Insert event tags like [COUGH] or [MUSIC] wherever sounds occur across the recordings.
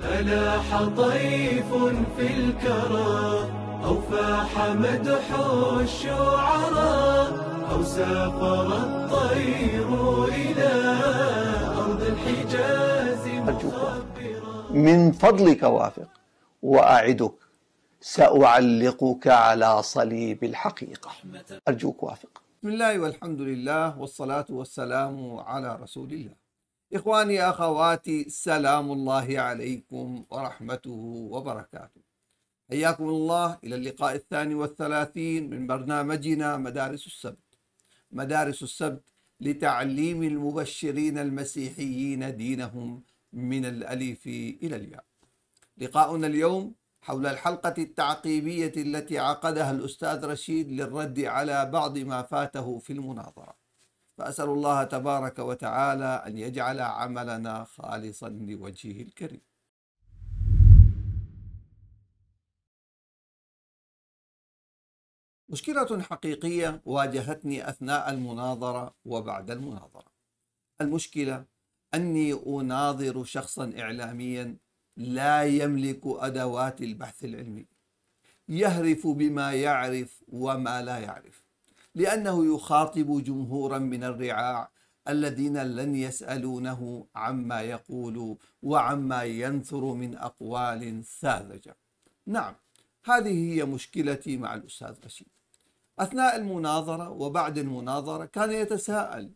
ملاح طيف في الكرى أو فاح مدح الشعراء أو سافر الطير إلى أرض الحجاز مخبرا من فضلك وافق وأعدك سأعلقك على صليب الحقيقة أرجوك وافق بسم الله والحمد لله والصلاة والسلام على رسول الله إخواني أخواتي سلام الله عليكم ورحمته وبركاته حياكم الله إلى اللقاء الثاني والثلاثين من برنامجنا مدارس السبت مدارس السبت لتعليم المبشرين المسيحيين دينهم من الألف إلى الياء لقاؤنا اليوم حول الحلقة التعقيبية التي عقدها الأستاذ رشيد للرد على بعض ما فاته في المناظرة فأسأل الله تبارك وتعالى أن يجعل عملنا خالصا لوجهه الكريم مشكلة حقيقية واجهتني أثناء المناظرة وبعد المناظرة المشكلة أني أناظر شخصا إعلاميا لا يملك أدوات البحث العلمي يهرف بما يعرف وما لا يعرف لأنه يخاطب جمهورا من الرعاع الذين لن يسألونه عما يقول وعما ينثر من أقوال ساذجة نعم هذه هي مشكلتي مع الأستاذ رشيد أثناء المناظرة وبعد المناظرة كان يتساءل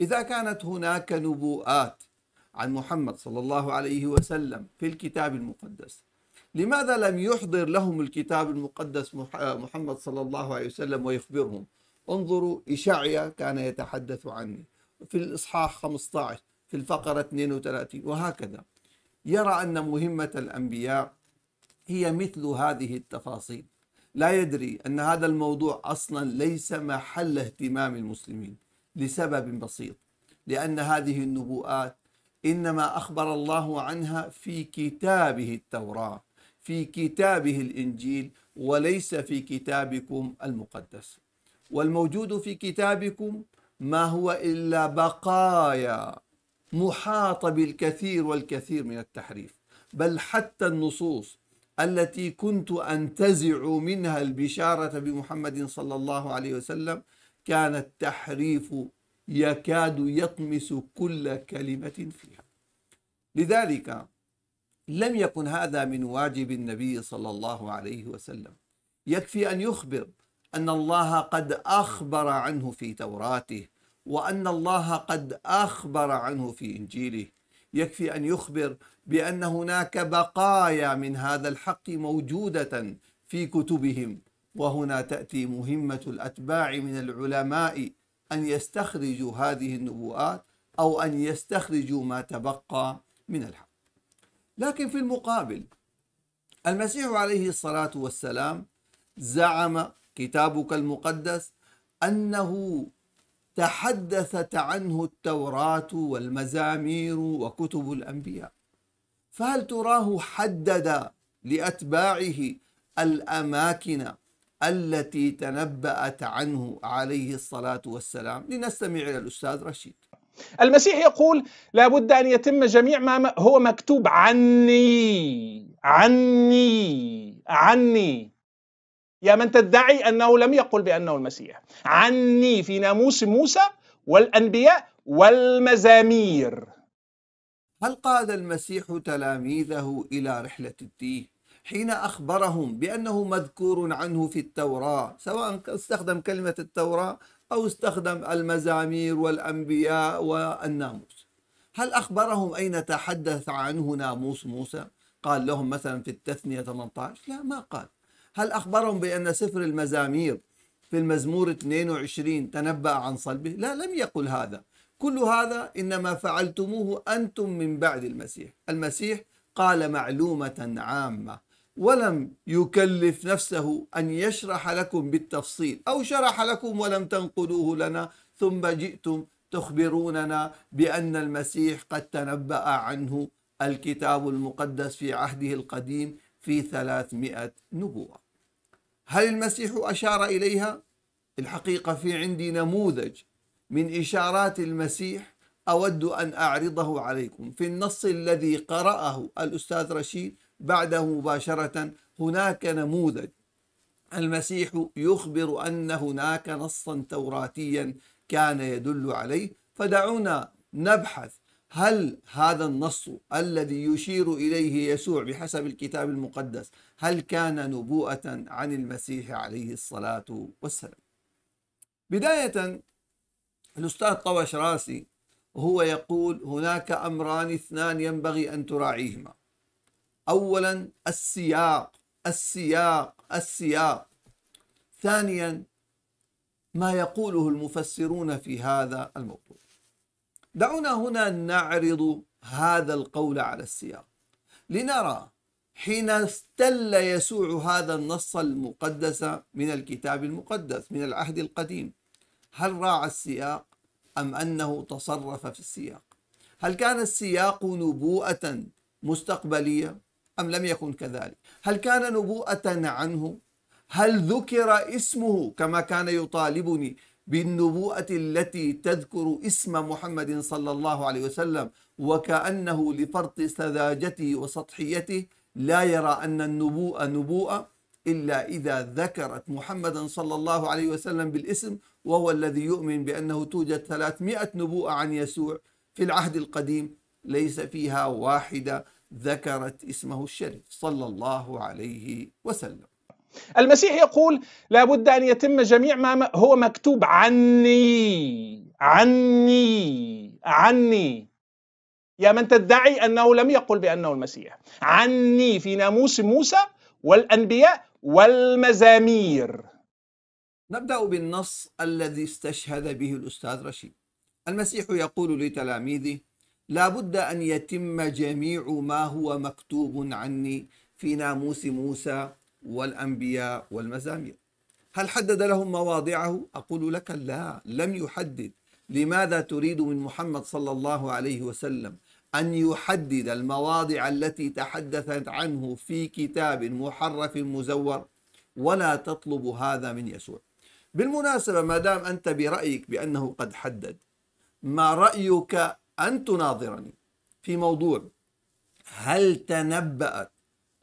إذا كانت هناك نبوءات عن محمد صلى الله عليه وسلم في الكتاب المقدس لماذا لم يحضر لهم الكتاب المقدس محمد صلى الله عليه وسلم ويخبرهم انظروا إشعيا كان يتحدث عني في الإصحاح 15 في الفقرة 32 وهكذا يرى أن مهمة الأنبياء هي مثل هذه التفاصيل لا يدري أن هذا الموضوع أصلا ليس محل اهتمام المسلمين لسبب بسيط لأن هذه النبوءات إنما أخبر الله عنها في كتابه التوراة في كتابه الإنجيل وليس في كتابكم المقدس والموجود في كتابكم ما هو إلا بقايا محاطه بالكثير والكثير من التحريف بل حتى النصوص التي كنت أنتزع منها البشارة بمحمد صلى الله عليه وسلم كان التحريف يكاد يطمس كل كلمة فيها لذلك لم يكن هذا من واجب النبي صلى الله عليه وسلم يكفي أن يخبر أن الله قد أخبر عنه في توراته وأن الله قد أخبر عنه في إنجيله يكفي أن يخبر بأن هناك بقايا من هذا الحق موجودة في كتبهم وهنا تأتي مهمة الأتباع من العلماء أن يستخرجوا هذه النبوءات أو أن يستخرجوا ما تبقى من الحق لكن في المقابل المسيح عليه الصلاة والسلام زعم كتابك المقدس أنه تحدثت عنه التوراة والمزامير وكتب الأنبياء فهل تراه حدد لأتباعه الأماكن التي تنبأت عنه عليه الصلاة والسلام لنستمع إلى الأستاذ رشيد المسيح يقول لابد أن يتم جميع ما هو مكتوب عني عني عني يا من تدعي أنه لم يقل بأنه المسيح عني في ناموس موسى والأنبياء والمزامير هل قاد المسيح تلاميذه إلى رحلة التيه حين أخبرهم بأنه مذكور عنه في التوراة سواء استخدم كلمة التوراة أو استخدم المزامير والأنبياء والناموس هل أخبرهم أين تحدث عنه ناموس موسى؟ قال لهم مثلا في التثنية 18 لا ما قال هل أخبرهم بأن سفر المزامير في المزمور 22 تنبأ عن صلبه لا لم يقل هذا كل هذا إنما فعلتموه أنتم من بعد المسيح المسيح قال معلومة عامة ولم يكلف نفسه أن يشرح لكم بالتفصيل أو شرح لكم ولم تنقلوه لنا ثم جئتم تخبروننا بأن المسيح قد تنبأ عنه الكتاب المقدس في عهده القديم في ثلاثمائة نبوة هل المسيح أشار إليها؟ الحقيقة في عندي نموذج من إشارات المسيح أود أن أعرضه عليكم في النص الذي قرأه الأستاذ رشيد بعده مباشرة هناك نموذج المسيح يخبر أن هناك نصا توراتيا كان يدل عليه فدعونا نبحث هل هذا النص الذي يشير اليه يسوع بحسب الكتاب المقدس هل كان نبوءه عن المسيح عليه الصلاه والسلام بدايه الاستاذ طوش راسي هو يقول هناك امران اثنان ينبغي ان تراعيهما اولا السياق السياق السياق ثانيا ما يقوله المفسرون في هذا الموضوع دعونا هنا نعرض هذا القول على السياق لنرى حين استل يسوع هذا النص المقدس من الكتاب المقدس من العهد القديم هل راعى السياق أم أنه تصرف في السياق هل كان السياق نبوءة مستقبلية أم لم يكن كذلك هل كان نبوءة عنه هل ذكر اسمه كما كان يطالبني بالنبوءة التي تذكر اسم محمد صلى الله عليه وسلم وكأنه لفرط سذاجته وسطحيته لا يرى أن النبوءة نبوءة إلا إذا ذكرت محمدا صلى الله عليه وسلم بالاسم وهو الذي يؤمن بأنه توجد 300 نبوءة عن يسوع في العهد القديم ليس فيها واحدة ذكرت اسمه الشريف صلى الله عليه وسلم المسيح يقول لابد أن يتم جميع ما هو مكتوب عني عني عني يا من تدعي أنه لم يقل بأنه المسيح عني في ناموس موسى والأنبياء والمزامير نبدأ بالنص الذي استشهد به الأستاذ رشيد المسيح يقول لتلاميذه لابد أن يتم جميع ما هو مكتوب عني في ناموس موسى والأنبياء والمزامير هل حدد لهم مواضعه؟ أقول لك لا لم يحدد لماذا تريد من محمد صلى الله عليه وسلم أن يحدد المواضع التي تحدثت عنه في كتاب محرف مزور ولا تطلب هذا من يسوع بالمناسبة ما دام أنت برأيك بأنه قد حدد ما رأيك أن تناظرني في موضوع هل تنبأت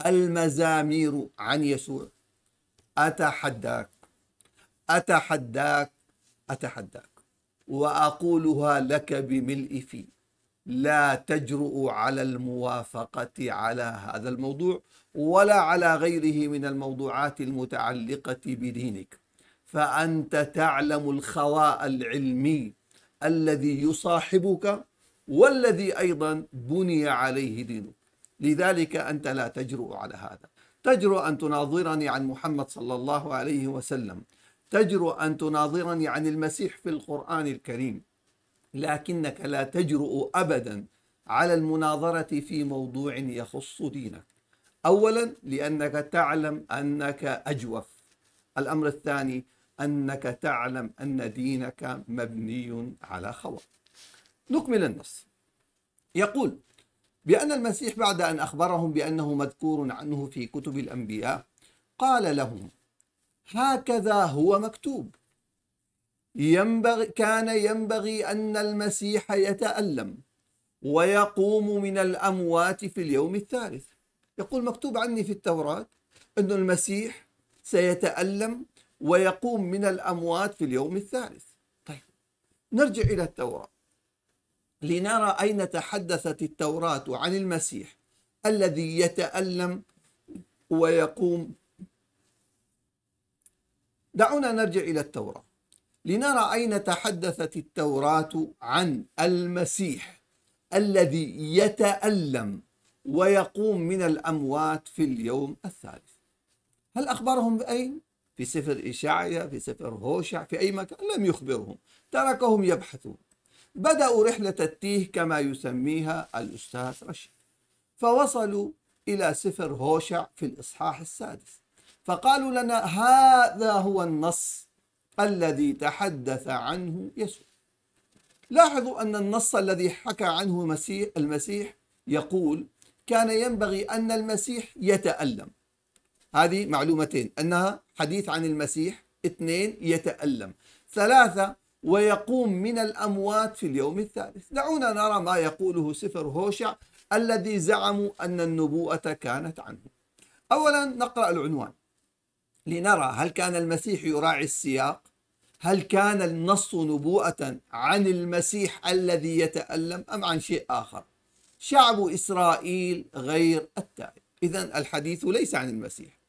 المزامير عن يسوع أتحداك أتحداك أتحداك وأقولها لك بملء في لا تجرؤ على الموافقة على هذا الموضوع ولا على غيره من الموضوعات المتعلقة بدينك فأنت تعلم الخواء العلمي الذي يصاحبك والذي أيضا بني عليه دينك لذلك أنت لا تجرؤ على هذا تجرؤ أن تناظرني عن محمد صلى الله عليه وسلم تجرؤ أن تناظرني عن المسيح في القرآن الكريم لكنك لا تجرؤ أبدا على المناظرة في موضوع يخص دينك أولا لأنك تعلم أنك أجوف الأمر الثاني أنك تعلم أن دينك مبني على خطأ نكمل النص يقول بأن المسيح بعد أن أخبرهم بأنه مذكور عنه في كتب الأنبياء قال لهم هكذا هو مكتوب ينبغي كان ينبغي أن المسيح يتألم ويقوم من الأموات في اليوم الثالث يقول مكتوب عني في التوراة أن المسيح سيتألم ويقوم من الأموات في اليوم الثالث طيب نرجع إلى التوراة لنرى أين تحدثت التوراة عن المسيح الذي يتألم ويقوم دعونا نرجع إلى التوراة لنرى أين تحدثت التوراة عن المسيح الذي يتألم ويقوم من الأموات في اليوم الثالث هل أخبرهم بأين؟ في سفر إشعيا في سفر هوشع في أي مكان لم يخبرهم تركهم يبحثون بدأوا رحلة التيه كما يسميها الأستاذ رشيد فوصلوا إلى سفر هوشع في الإصحاح السادس فقالوا لنا هذا هو النص الذي تحدث عنه يسوع لاحظوا أن النص الذي حكى عنه مسيح المسيح يقول كان ينبغي أن المسيح يتألم هذه معلومتين أنها حديث عن المسيح اثنين يتألم ثلاثة ويقوم من الأموات في اليوم الثالث دعونا نرى ما يقوله سفر هوشع الذي زعموا أن النبوءة كانت عنه أولا نقرأ العنوان لنرى هل كان المسيح يراعي السياق هل كان النص نبوءة عن المسيح الذي يتألم أم عن شيء آخر شعب إسرائيل غير التائب إذا الحديث ليس عن المسيح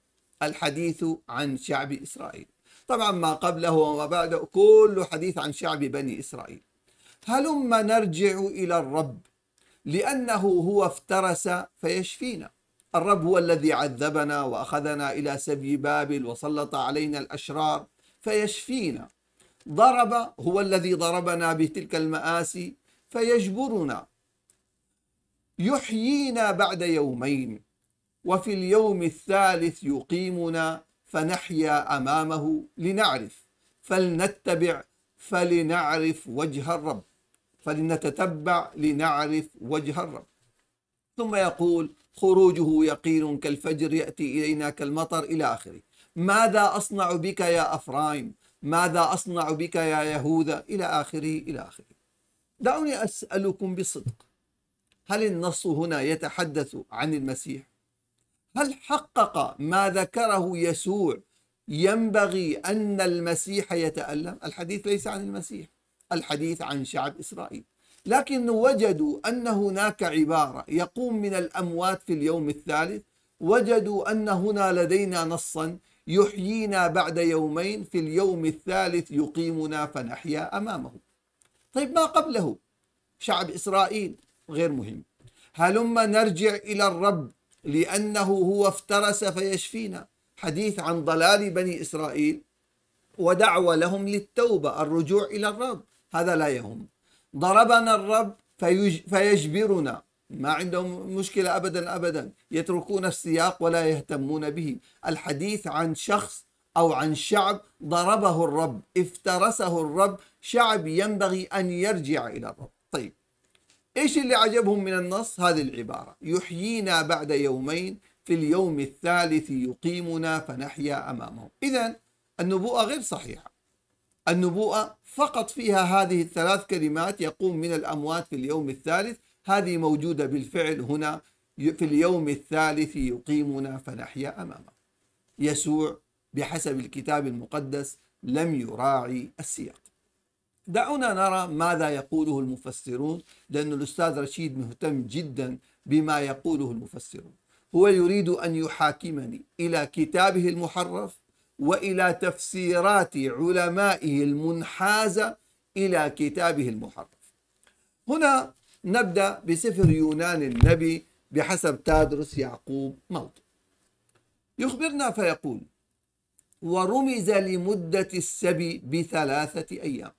الحديث عن شعب إسرائيل طبعا ما قبله وما بعده كله حديث عن شعب بني إسرائيل هلما نرجع إلى الرب لأنه هو افترس فيشفينا الرب هو الذي عذبنا وأخذنا إلى سبي بابل وسلط علينا الأشرار فيشفينا ضرب هو الذي ضربنا بتلك المآسي فيجبرنا يحيينا بعد يومين وفي اليوم الثالث يقيمنا فنحيا امامه لنعرف فلنتبع فلنعرف وجه الرب فلنتتبع لنعرف وجه الرب ثم يقول خروجه يقين كالفجر ياتي الينا كالمطر الى اخره ماذا اصنع بك يا افرايم ماذا اصنع بك يا يهوذا الى اخره الى اخره دعوني اسالكم بصدق هل النص هنا يتحدث عن المسيح هل حقق ما ذكره يسوع ينبغي أن المسيح يتألم الحديث ليس عن المسيح الحديث عن شعب إسرائيل لكن وجدوا أن هناك عبارة يقوم من الأموات في اليوم الثالث وجدوا أن هنا لدينا نصا يحيينا بعد يومين في اليوم الثالث يقيمنا فنحيا أمامه طيب ما قبله شعب إسرائيل غير مهم هلما نرجع إلى الرب لأنه هو افترس فيشفينا حديث عن ضلال بني إسرائيل ودعوة لهم للتوبة الرجوع إلى الرب هذا لا يهم ضربنا الرب فيجبرنا ما عندهم مشكلة أبدا أبدا يتركون السياق ولا يهتمون به الحديث عن شخص أو عن شعب ضربه الرب افترسه الرب شعب ينبغي أن يرجع إلى الرب طيب إيش اللي عجبهم من النص هذه العبارة يحيينا بعد يومين في اليوم الثالث يقيمنا فنحيا أمامه إذا النبوءة غير صحيحة النبوءة فقط فيها هذه الثلاث كلمات يقوم من الأموات في اليوم الثالث هذه موجودة بالفعل هنا في اليوم الثالث يقيمنا فنحيا أمامه يسوع بحسب الكتاب المقدس لم يراعي السياق دعونا نرى ماذا يقوله المفسرون لأن الأستاذ رشيد مهتم جدا بما يقوله المفسرون هو يريد أن يحاكمني إلى كتابه المحرف وإلى تفسيرات علمائه المنحازة إلى كتابه المحرف هنا نبدأ بسفر يونان النبي بحسب تادرس يعقوب موت يخبرنا فيقول ورمز لمدة السبي بثلاثة أيام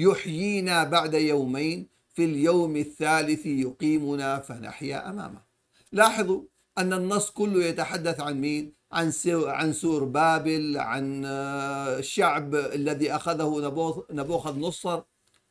يحيينا بعد يومين في اليوم الثالث يقيمنا فنحيا امامه لاحظوا ان النص كله يتحدث عن مين عن عن سور بابل عن آه، الشعب الذي اخذه نبوخذ نصر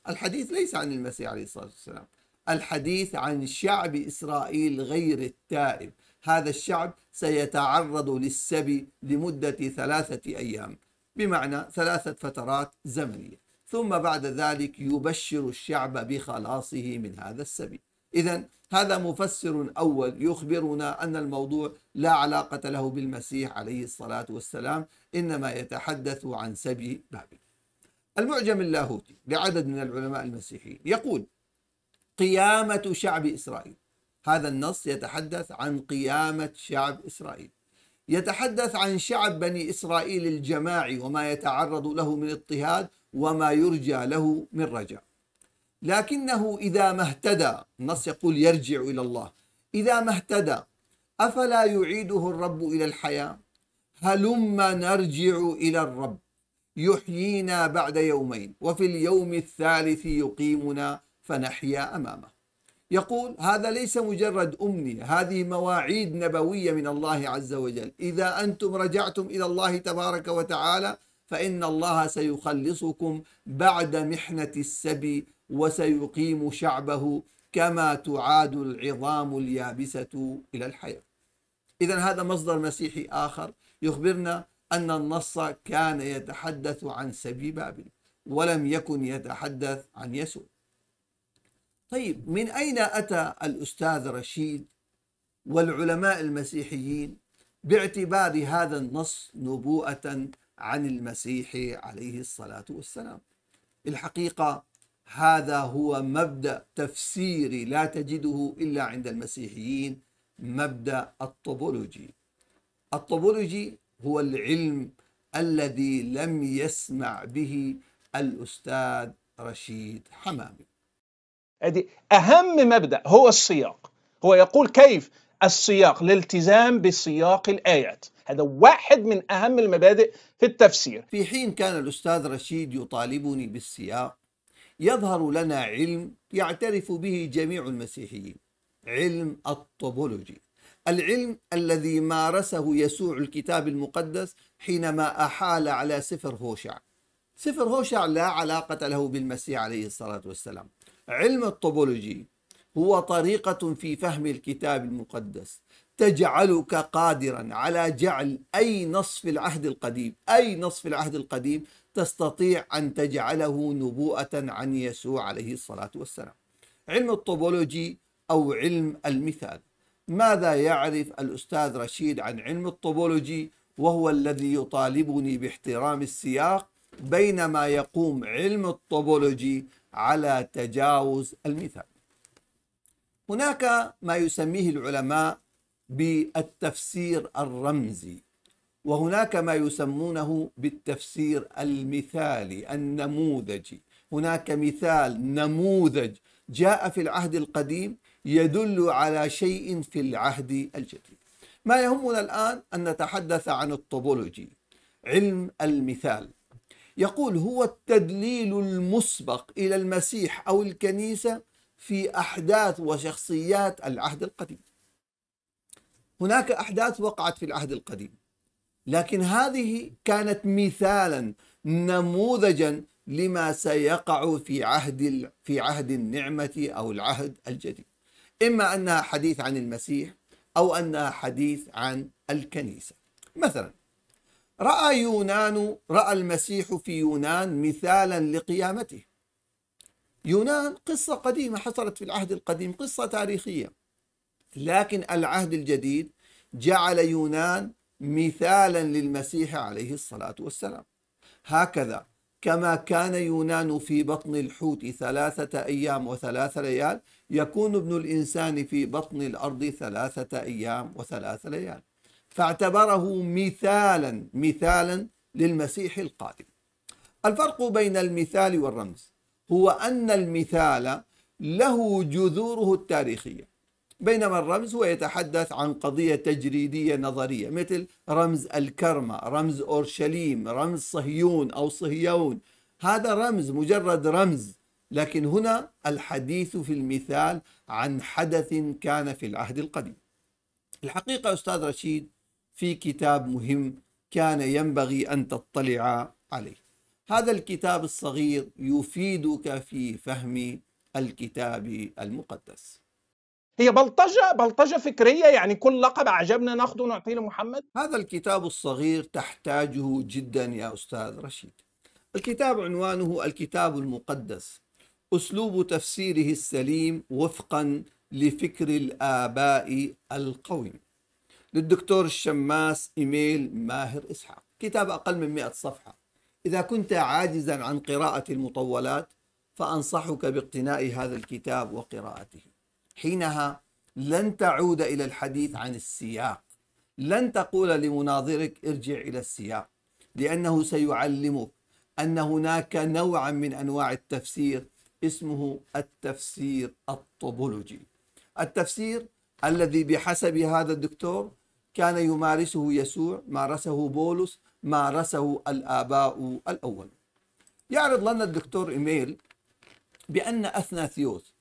الحديث ليس عن المسيح عليه الصلاه والسلام الحديث عن شعب اسرائيل غير التائب هذا الشعب سيتعرض للسبي لمده ثلاثه ايام بمعنى ثلاثه فترات زمنيه ثم بعد ذلك يبشر الشعب بخلاصه من هذا السبيل إذا هذا مفسر أول يخبرنا أن الموضوع لا علاقة له بالمسيح عليه الصلاة والسلام إنما يتحدث عن سبي بابل المعجم اللاهوتي لعدد من العلماء المسيحيين يقول قيامة شعب إسرائيل هذا النص يتحدث عن قيامة شعب إسرائيل يتحدث عن شعب بني إسرائيل الجماعي وما يتعرض له من اضطهاد وما يرجى له من رجع لكنه إذا ما اهتدى النص يقول يرجع إلى الله إذا ما اهتدى أفلا يعيده الرب إلى الحياة هلم نرجع إلى الرب يحيينا بعد يومين وفي اليوم الثالث يقيمنا فنحيا أمامه يقول هذا ليس مجرد أمنية هذه مواعيد نبوية من الله عز وجل إذا أنتم رجعتم إلى الله تبارك وتعالى فإن الله سيخلصكم بعد محنة السبي وسيقيم شعبه كما تعاد العظام اليابسة إلى الحياة إذا هذا مصدر مسيحي آخر يخبرنا أن النص كان يتحدث عن سبي بابل ولم يكن يتحدث عن يسوع طيب من أين أتى الأستاذ رشيد والعلماء المسيحيين باعتبار هذا النص نبوءة عن المسيح عليه الصلاة والسلام الحقيقة هذا هو مبدأ تفسيري لا تجده إلا عند المسيحيين مبدأ الطوبولوجي الطوبولوجي هو العلم الذي لم يسمع به الأستاذ رشيد حمامي أدي أهم مبدأ هو السياق هو يقول كيف السياق الالتزام بسياق الآيات هذا واحد من أهم المبادئ في التفسير في حين كان الأستاذ رشيد يطالبني بالسياق يظهر لنا علم يعترف به جميع المسيحيين علم الطوبولوجي العلم الذي مارسه يسوع الكتاب المقدس حينما أحال على سفر هوشع سفر هوشع لا علاقة له بالمسيح عليه الصلاة والسلام علم الطوبولوجي هو طريقة في فهم الكتاب المقدس تجعلك قادرا على جعل أي نص في العهد القديم أي نص في العهد القديم تستطيع أن تجعله نبوءة عن يسوع عليه الصلاة والسلام علم الطوبولوجي أو علم المثال ماذا يعرف الأستاذ رشيد عن علم الطوبولوجي وهو الذي يطالبني باحترام السياق بينما يقوم علم الطوبولوجي على تجاوز المثال هناك ما يسميه العلماء بالتفسير الرمزي وهناك ما يسمونه بالتفسير المثالي النموذجي هناك مثال نموذج جاء في العهد القديم يدل على شيء في العهد الجديد ما يهمنا الآن أن نتحدث عن الطوبولوجي علم المثال يقول هو التدليل المسبق إلى المسيح أو الكنيسة في أحداث وشخصيات العهد القديم هناك أحداث وقعت في العهد القديم لكن هذه كانت مثالا نموذجا لما سيقع في عهد في عهد النعمة أو العهد الجديد إما أنها حديث عن المسيح أو أنها حديث عن الكنيسة مثلا رأى يونان رأى المسيح في يونان مثالا لقيامته يونان قصة قديمة حصلت في العهد القديم قصة تاريخية لكن العهد الجديد جعل يونان مثالا للمسيح عليه الصلاة والسلام هكذا كما كان يونان في بطن الحوت ثلاثة أيام وثلاث ليال يكون ابن الإنسان في بطن الأرض ثلاثة أيام وثلاث ليال فاعتبره مثالا مثالا للمسيح القادم الفرق بين المثال والرمز هو أن المثال له جذوره التاريخية بينما الرمز هو يتحدث عن قضية تجريدية نظرية مثل رمز الكرمة رمز أورشليم رمز صهيون أو صهيون هذا رمز مجرد رمز لكن هنا الحديث في المثال عن حدث كان في العهد القديم الحقيقة أستاذ رشيد في كتاب مهم كان ينبغي أن تطلع عليه هذا الكتاب الصغير يفيدك في فهم الكتاب المقدس هي بلطجة بلطجة فكرية يعني كل لقب أعجبنا ناخده ونعطيه لمحمد هذا الكتاب الصغير تحتاجه جدا يا أستاذ رشيد الكتاب عنوانه الكتاب المقدس أسلوب تفسيره السليم وفقا لفكر الآباء القوي للدكتور الشماس إيميل ماهر إسحاق كتاب أقل من 100 صفحة إذا كنت عاجزا عن قراءة المطولات فأنصحك باقتناء هذا الكتاب وقراءته حينها لن تعود إلى الحديث عن السياق لن تقول لمناظرك ارجع إلى السياق لأنه سيعلمك أن هناك نوعا من أنواع التفسير اسمه التفسير الطوبولوجي التفسير الذي بحسب هذا الدكتور كان يمارسه يسوع مارسه بولس مارسه الآباء الأول يعرض لنا الدكتور إيميل بأن أثناثيوس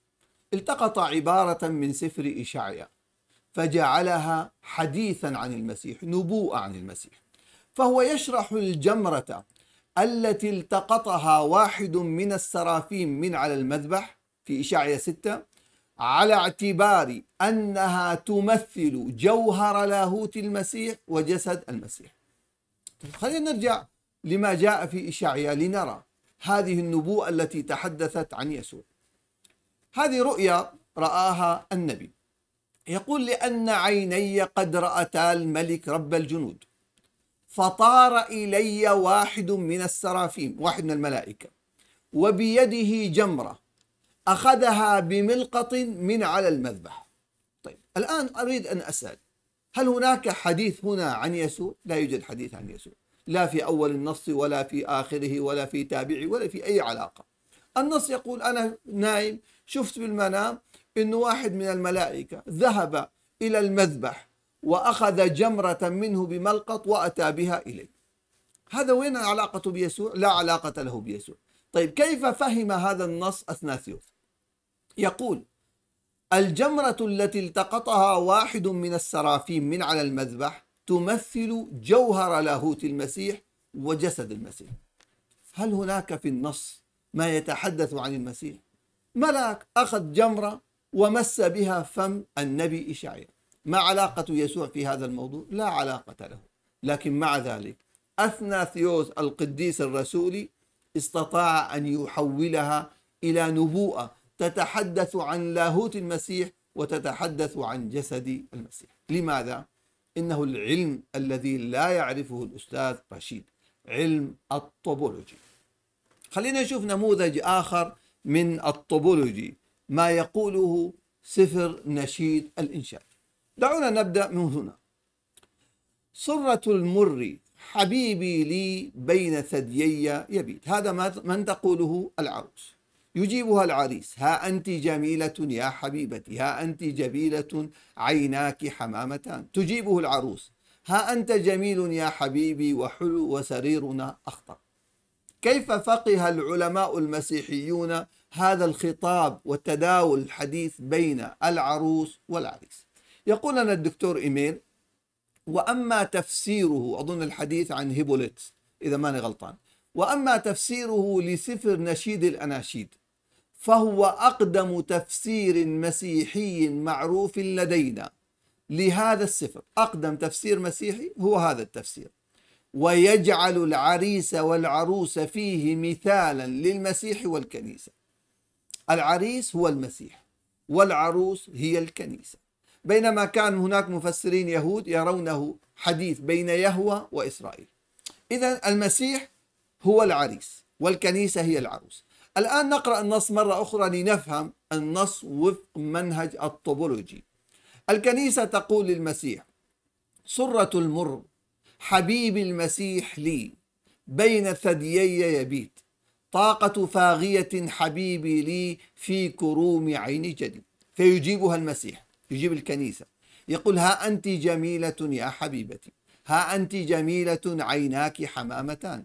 التقط عبارة من سفر إشعيا فجعلها حديثا عن المسيح نبوءة عن المسيح فهو يشرح الجمرة التي التقطها واحد من السرافيم من على المذبح في إشعيا 6 على اعتبار أنها تمثل جوهر لاهوت المسيح وجسد المسيح خلينا نرجع لما جاء في إشعيا لنرى هذه النبوءة التي تحدثت عن يسوع هذه رؤيا رآها النبي يقول لأن عيني قد رأتا الملك رب الجنود فطار إلي واحد من السرافيم واحد من الملائكة وبيده جمرة أخذها بملقط من على المذبح طيب الآن أريد أن أسأل هل هناك حديث هنا عن يسوع؟ لا يوجد حديث عن يسوع لا في أول النص ولا في آخره ولا في تابعه ولا في أي علاقة النص يقول أنا نايم شفت بالمنام أن واحد من الملائكة ذهب إلى المذبح وأخذ جمرة منه بملقط وأتى بها إليه هذا وين العلاقة بيسوع؟ لا علاقة له بيسوع طيب كيف فهم هذا النص أثناثيوس؟ يقول الجمرة التي التقطها واحد من السرافيم من على المذبح تمثل جوهر لاهوت المسيح وجسد المسيح هل هناك في النص ما يتحدث عن المسيح ملاك أخذ جمرة ومس بها فم النبي إشعيا ما علاقة يسوع في هذا الموضوع لا علاقة له لكن مع ذلك أثنى ثيوز القديس الرسولي استطاع أن يحولها إلى نبوءة تتحدث عن لاهوت المسيح وتتحدث عن جسد المسيح لماذا؟ إنه العلم الذي لا يعرفه الأستاذ رشيد علم الطوبولوجي خلينا نشوف نموذج آخر من الطوبولوجي ما يقوله سفر نشيد الإنشاد دعونا نبدأ من هنا سرة المر حبيبي لي بين ثديي يبيت هذا ما من تقوله العروس يجيبها العريس ها أنت جميلة يا حبيبتي ها أنت جميلة عيناك حمامتان تجيبه العروس ها أنت جميل يا حبيبي وحلو وسريرنا أخطر كيف فقه العلماء المسيحيون هذا الخطاب والتداول الحديث بين العروس والعريس يقول لنا الدكتور إيميل وأما تفسيره أظن الحديث عن هيبوليتس إذا ماني غلطان وأما تفسيره لسفر نشيد الأناشيد فهو أقدم تفسير مسيحي معروف لدينا لهذا السفر أقدم تفسير مسيحي هو هذا التفسير ويجعل العريس والعروس فيه مثالا للمسيح والكنيسة العريس هو المسيح والعروس هي الكنيسة بينما كان هناك مفسرين يهود يرونه حديث بين يهوى وإسرائيل إذا المسيح هو العريس والكنيسة هي العروس الآن نقرأ النص مرة أخرى لنفهم النص وفق منهج الطوبولوجي الكنيسة تقول للمسيح سرة المر حبيب المسيح لي بين ثديي يبيت طاقة فاغية حبيبي لي في كروم عين جدي فيجيبها المسيح يجيب الكنيسة يقول ها أنت جميلة يا حبيبتي ها أنت جميلة عيناك حمامتان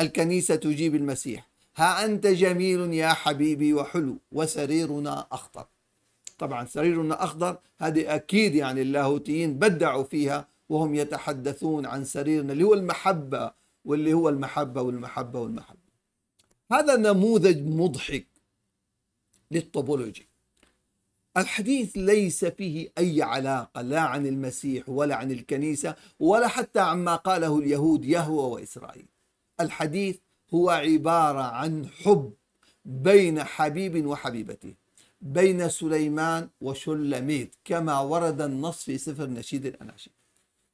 الكنيسة تجيب المسيح ها أنت جميل يا حبيبي وحلو وسريرنا أخضر طبعا سريرنا أخضر هذه أكيد يعني اللاهوتيين بدعوا فيها وهم يتحدثون عن سريرنا اللي هو المحبة واللي هو المحبة والمحبة والمحبة هذا نموذج مضحك للطوبولوجي الحديث ليس فيه أي علاقة لا عن المسيح ولا عن الكنيسة ولا حتى عما قاله اليهود يهوى وإسرائيل الحديث هو عبارة عن حب بين حبيب وحبيبته بين سليمان وشلميت كما ورد النص في سفر نشيد الأناشيد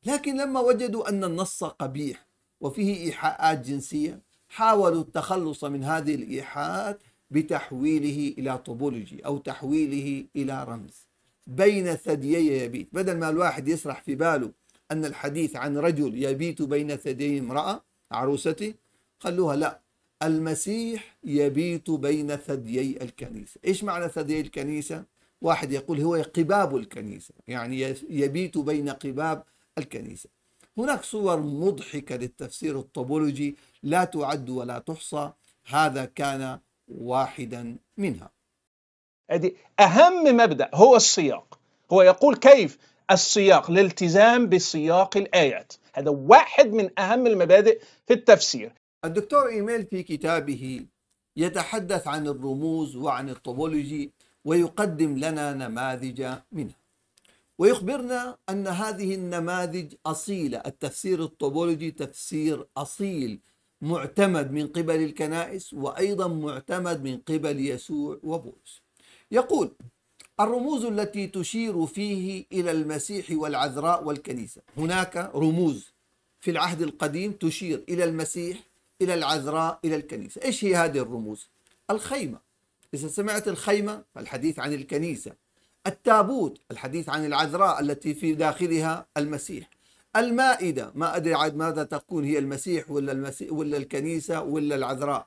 لكن لما وجدوا أن النص قبيح وفيه إيحاءات جنسية حاولوا التخلص من هذه الإيحاءات بتحويله إلى طوبولوجي أو تحويله إلى رمز بين ثديي يبيت بدل ما الواحد يسرح في باله أن الحديث عن رجل يبيت بين ثديي امرأة عروسته قالوها لا المسيح يبيت بين ثديي الكنيسة إيش معنى ثديي الكنيسة؟ واحد يقول هو قباب الكنيسة يعني يبيت بين قباب الكنيسة هناك صور مضحكة للتفسير الطوبولوجي لا تعد ولا تحصى هذا كان واحدا منها أدي أهم مبدأ هو السياق هو يقول كيف السياق الالتزام بسياق الآيات هذا واحد من أهم المبادئ في التفسير الدكتور إيميل في كتابه يتحدث عن الرموز وعن الطوبولوجي ويقدم لنا نماذج منها ويخبرنا أن هذه النماذج أصيلة التفسير الطوبولوجي تفسير أصيل معتمد من قبل الكنائس وأيضا معتمد من قبل يسوع وبولس يقول الرموز التي تشير فيه إلى المسيح والعذراء والكنيسة هناك رموز في العهد القديم تشير إلى المسيح إلى العذراء إلى الكنيسة إيش هي هذه الرموز؟ الخيمة إذا سمعت الخيمة فالحديث عن الكنيسة التابوت الحديث عن العذراء التي في داخلها المسيح المائدة ما أدري عاد ماذا تكون هي المسيح ولا, المسيح ولا الكنيسة ولا العذراء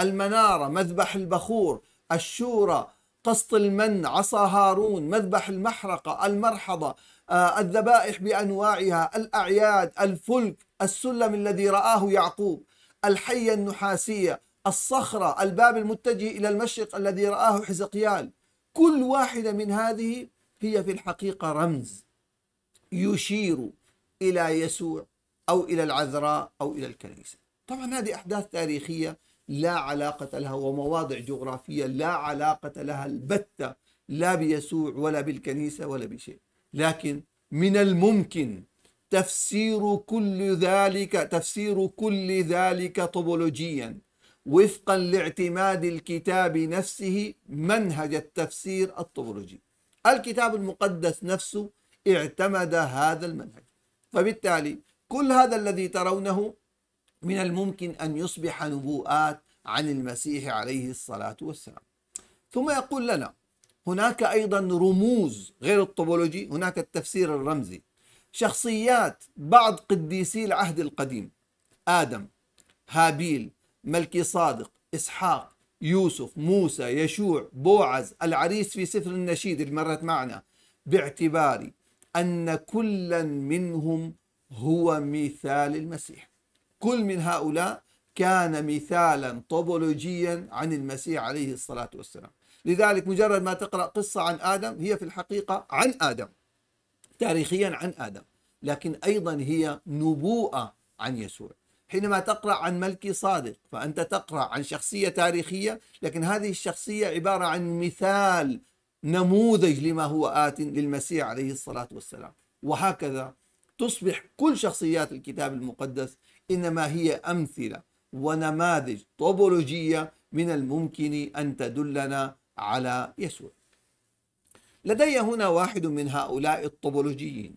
المنارة مذبح البخور الشورى قسط المن عصا هارون مذبح المحرقة المرحضة آه، الذبائح بأنواعها الأعياد الفلك السلم الذي رآه يعقوب الحية النحاسية الصخرة الباب المتجه إلى المشرق الذي رآه حزقيال كل واحدة من هذه هي في الحقيقة رمز يشير إلى يسوع أو إلى العذراء أو إلى الكنيسة طبعا هذه أحداث تاريخية لا علاقة لها ومواضع جغرافية لا علاقة لها البتة لا بيسوع ولا بالكنيسة ولا بشيء لكن من الممكن تفسير كل ذلك تفسير كل ذلك طوبولوجيا وفقا لاعتماد الكتاب نفسه منهج التفسير الطوبولوجي الكتاب المقدس نفسه اعتمد هذا المنهج فبالتالي كل هذا الذي ترونه من الممكن أن يصبح نبوءات عن المسيح عليه الصلاة والسلام ثم يقول لنا هناك أيضا رموز غير الطوبولوجي هناك التفسير الرمزي شخصيات بعض قديسي العهد القديم آدم هابيل ملكي صادق إسحاق يوسف موسى يشوع بوعز العريس في سفر النشيد اللي مرت معنا باعتبار أن كلا منهم هو مثال المسيح كل من هؤلاء كان مثالا طوبولوجيا عن المسيح عليه الصلاة والسلام لذلك مجرد ما تقرأ قصة عن آدم هي في الحقيقة عن آدم تاريخيا عن آدم لكن أيضا هي نبوءة عن يسوع حينما تقرأ عن ملكي صادق فأنت تقرأ عن شخصية تاريخية لكن هذه الشخصية عبارة عن مثال نموذج لما هو آت للمسيح عليه الصلاة والسلام وهكذا تصبح كل شخصيات الكتاب المقدس إنما هي أمثلة ونماذج طوبولوجية من الممكن أن تدلنا على يسوع لدي هنا واحد من هؤلاء الطبولوجيين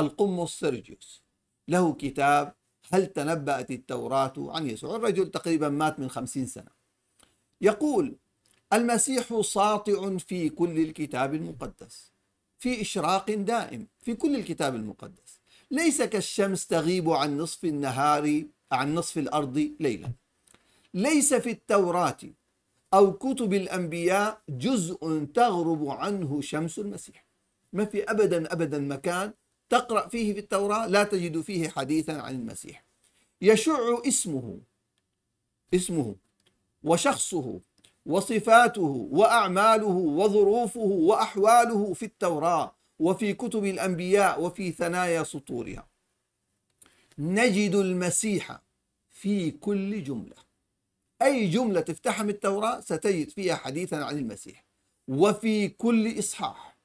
القمص سيرجيوس له كتاب هل تنبأت التوراة عن يسوع الرجل تقريبا مات من خمسين سنة يقول المسيح ساطع في كل الكتاب المقدس في إشراق دائم في كل الكتاب المقدس ليس كالشمس تغيب عن نصف النهار عن نصف الأرض ليلا ليس في التوراة أو كتب الأنبياء جزء تغرب عنه شمس المسيح ما في أبدا أبدا مكان تقرأ فيه في التوراة لا تجد فيه حديثا عن المسيح يشع اسمه اسمه وشخصه وصفاته واعماله وظروفه واحواله في التوراه وفي كتب الانبياء وفي ثنايا سطورها نجد المسيح في كل جمله أي جملة تفتحها من التوراة ستجد فيها حديثا عن المسيح وفي كل إصحاح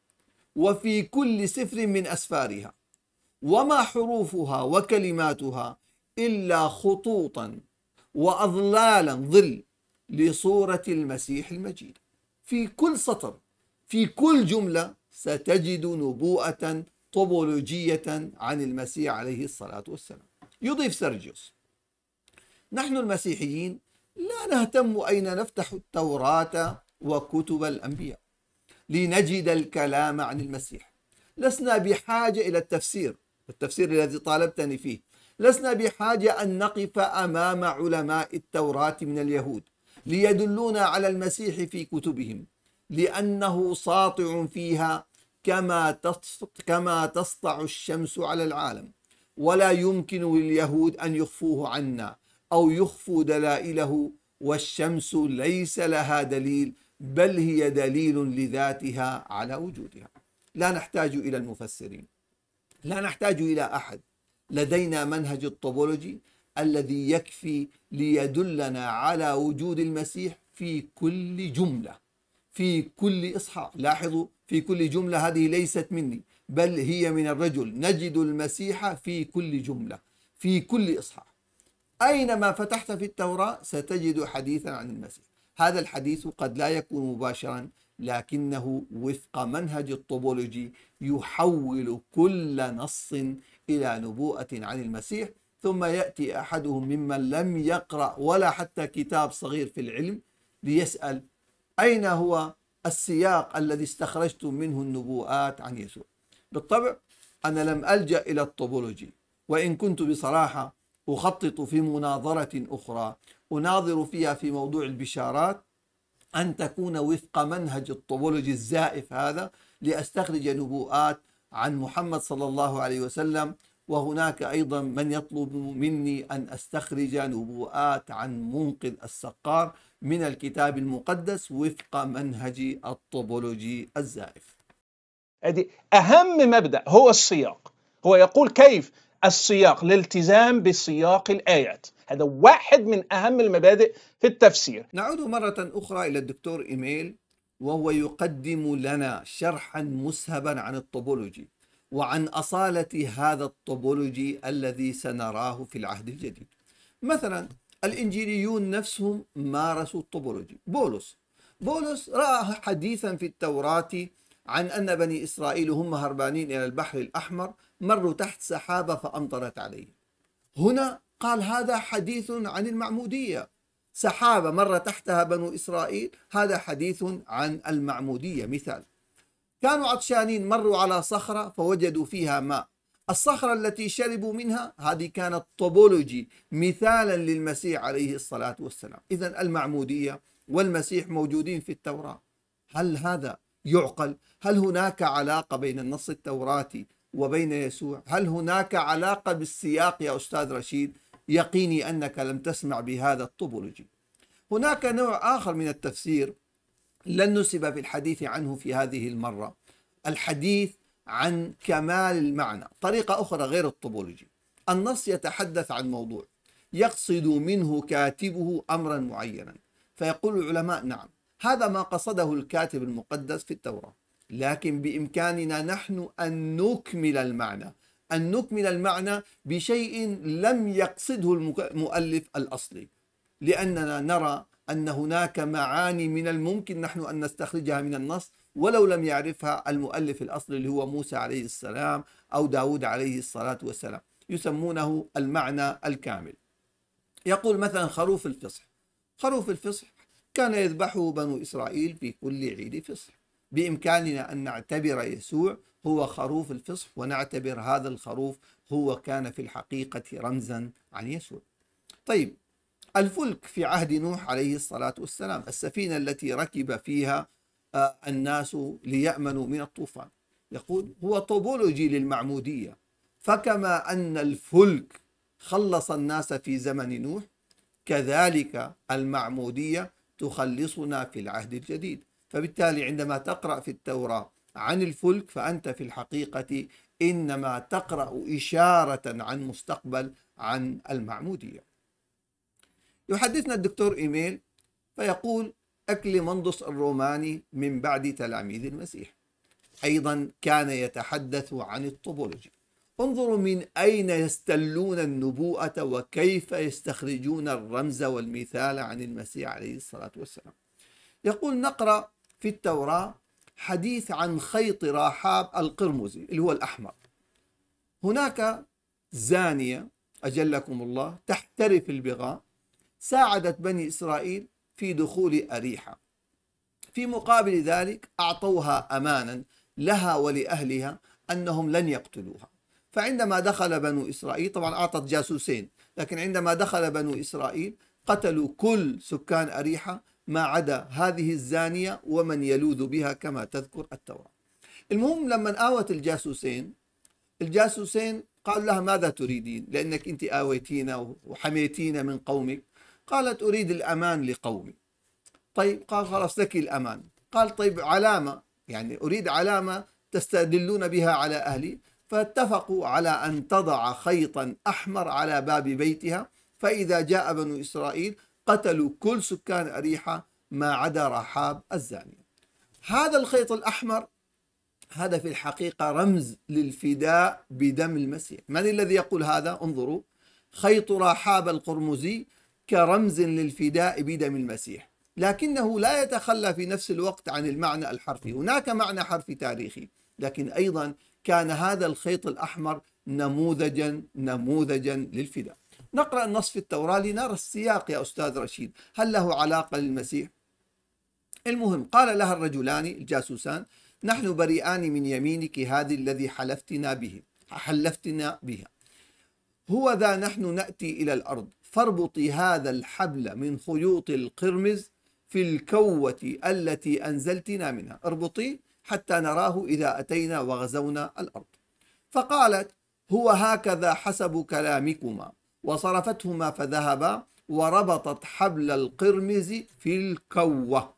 وفي كل سفر من أسفارها وما حروفها وكلماتها إلا خطوطا وأظلالا ظل لصورة المسيح المجيد في كل سطر في كل جملة ستجد نبوءة طوبولوجية عن المسيح عليه الصلاة والسلام يضيف سرجيوس نحن المسيحيين لا نهتم أين نفتح التوراة وكتب الأنبياء لنجد الكلام عن المسيح لسنا بحاجة إلى التفسير التفسير الذي طالبتني فيه لسنا بحاجة أن نقف أمام علماء التوراة من اليهود ليدلونا على المسيح في كتبهم لأنه ساطع فيها كما كما تسطع الشمس على العالم ولا يمكن لليهود أن يخفوه عنا أو يخفوا دلائله والشمس ليس لها دليل بل هي دليل لذاتها على وجودها لا نحتاج إلى المفسرين لا نحتاج إلى أحد لدينا منهج الطوبولوجي الذي يكفي ليدلنا على وجود المسيح في كل جملة في كل إصحاح لاحظوا في كل جملة هذه ليست مني بل هي من الرجل نجد المسيح في كل جملة في كل إصحاح أينما فتحت في التوراة ستجد حديثا عن المسيح هذا الحديث قد لا يكون مباشرا لكنه وفق منهج الطوبولوجي يحول كل نص إلى نبوءة عن المسيح ثم يأتي أحدهم ممن لم يقرأ ولا حتى كتاب صغير في العلم ليسأل أين هو السياق الذي استخرجتم منه النبوءات عن يسوع بالطبع أنا لم ألجأ إلى الطوبولوجي وإن كنت بصراحة أخطط في مناظرة أخرى أناظر فيها في موضوع البشارات أن تكون وفق منهج الطوبولوجي الزائف هذا لأستخرج نبوءات عن محمد صلى الله عليه وسلم وهناك أيضا من يطلب مني أن أستخرج نبوءات عن منقذ السقار من الكتاب المقدس وفق منهج الطوبولوجي الزائف أهم مبدأ هو السياق هو يقول كيف السياق الالتزام بسياق الآيات هذا واحد من أهم المبادئ في التفسير نعود مرة أخرى إلى الدكتور إيميل وهو يقدم لنا شرحا مسهبا عن الطوبولوجي وعن أصالة هذا الطوبولوجي الذي سنراه في العهد الجديد مثلا الإنجيليون نفسهم مارسوا الطوبولوجي بولس بولس رأى حديثا في التوراة عن أن بني إسرائيل هم هربانين إلى البحر الأحمر مروا تحت سحابة فأمطرت عليهم هنا قال هذا حديث عن المعمودية سحابة مر تحتها بنو إسرائيل هذا حديث عن المعمودية مثال كانوا عطشانين مروا على صخرة فوجدوا فيها ماء الصخرة التي شربوا منها هذه كانت طوبولوجي مثالا للمسيح عليه الصلاة والسلام إذا المعمودية والمسيح موجودين في التوراة هل هذا يعقل؟ هل هناك علاقة بين النص التوراتي وبين يسوع هل هناك علاقة بالسياق يا أستاذ رشيد يقيني أنك لم تسمع بهذا الطوبولوجي هناك نوع آخر من التفسير لن نسب في الحديث عنه في هذه المرة الحديث عن كمال المعنى طريقة أخرى غير الطوبولوجي النص يتحدث عن موضوع يقصد منه كاتبه أمرا معينا فيقول العلماء نعم هذا ما قصده الكاتب المقدس في التوراه لكن بإمكاننا نحن أن نكمل المعنى أن نكمل المعنى بشيء لم يقصده المؤلف الأصلي لأننا نرى أن هناك معاني من الممكن نحن أن نستخرجها من النص ولو لم يعرفها المؤلف الأصلي اللي هو موسى عليه السلام أو داود عليه الصلاة والسلام يسمونه المعنى الكامل يقول مثلا خروف الفصح خروف الفصح كان يذبحه بنو إسرائيل في كل عيد فصح بإمكاننا أن نعتبر يسوع هو خروف الفصح ونعتبر هذا الخروف هو كان في الحقيقة رمزا عن يسوع طيب الفلك في عهد نوح عليه الصلاة والسلام السفينة التي ركب فيها آه، الناس ليأمنوا من الطوفان يقول هو طوبولوجي للمعمودية فكما أن الفلك خلص الناس في زمن نوح كذلك المعمودية تخلصنا في العهد الجديد فبالتالي عندما تقرأ في التوراة عن الفلك فأنت في الحقيقة إنما تقرأ إشارة عن مستقبل عن المعمودية يحدثنا الدكتور إيميل فيقول أكليمندوس الروماني من بعد تلاميذ المسيح أيضا كان يتحدث عن الطوبولوجي انظروا من أين يستلون النبوءة وكيف يستخرجون الرمز والمثال عن المسيح عليه الصلاة والسلام يقول نقرأ في التوراة حديث عن خيط راحاب القرمزي اللي هو الأحمر هناك زانية أجلكم الله تحترف البغاء ساعدت بني إسرائيل في دخول أريحة في مقابل ذلك أعطوها أمانا لها ولأهلها أنهم لن يقتلوها فعندما دخل بنو إسرائيل طبعا أعطت جاسوسين لكن عندما دخل بنو إسرائيل قتلوا كل سكان أريحة ما عدا هذه الزانية ومن يلوذ بها كما تذكر التوراة المهم لما آوت الجاسوسين الجاسوسين قالوا لها ماذا تريدين لأنك أنت آويتينا وحميتينا من قومك قالت أريد الأمان لقومي طيب قال خلاص لك الأمان قال طيب علامة يعني أريد علامة تستدلون بها على أهلي فاتفقوا على أن تضع خيطا أحمر على باب بيتها فإذا جاء بنو إسرائيل قتلوا كل سكان أريحة ما عدا رحاب الزانية هذا الخيط الأحمر هذا في الحقيقة رمز للفداء بدم المسيح من الذي يقول هذا؟ انظروا خيط رحاب القرمزي كرمز للفداء بدم المسيح لكنه لا يتخلى في نفس الوقت عن المعنى الحرفي هناك معنى حرفي تاريخي لكن أيضا كان هذا الخيط الأحمر نموذجا نموذجا للفداء نقرأ النص في التوراة لنرى السياق يا أستاذ رشيد هل له علاقة للمسيح المهم قال لها الرجلان الجاسوسان نحن بريئان من يمينك هذه الذي حلفتنا به حلفتنا بها هو ذا نحن نأتي إلى الأرض فاربطي هذا الحبل من خيوط القرمز في الكوة التي أنزلتنا منها اربطي حتى نراه إذا أتينا وغزونا الأرض فقالت هو هكذا حسب كلامكما وصرفتهما فذهبا وربطت حبل القرمز في الكوة